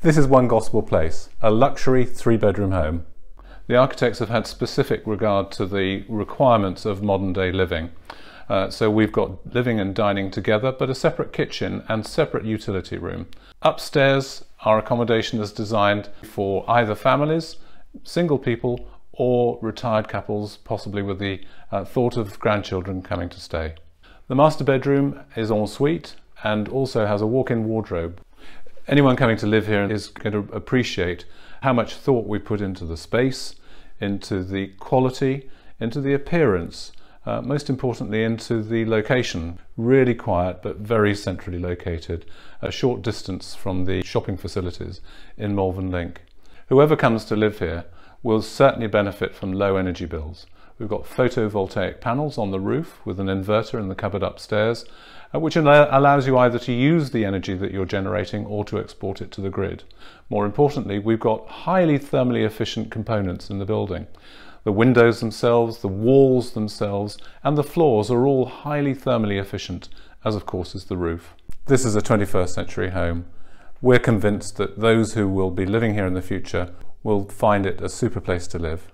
This is one Gospel Place, a luxury three bedroom home. The architects have had specific regard to the requirements of modern day living. Uh, so we've got living and dining together, but a separate kitchen and separate utility room. Upstairs, our accommodation is designed for either families, single people, or retired couples, possibly with the uh, thought of grandchildren coming to stay. The master bedroom is en suite and also has a walk-in wardrobe Anyone coming to live here is going to appreciate how much thought we put into the space, into the quality, into the appearance, uh, most importantly into the location. Really quiet but very centrally located, a short distance from the shopping facilities in Malvern Link. Whoever comes to live here will certainly benefit from low energy bills. We've got photovoltaic panels on the roof with an inverter in the cupboard upstairs, uh, which allows you either to use the energy that you're generating or to export it to the grid. More importantly, we've got highly thermally efficient components in the building. The windows themselves, the walls themselves, and the floors are all highly thermally efficient, as of course is the roof. This is a 21st century home. We're convinced that those who will be living here in the future will find it a super place to live.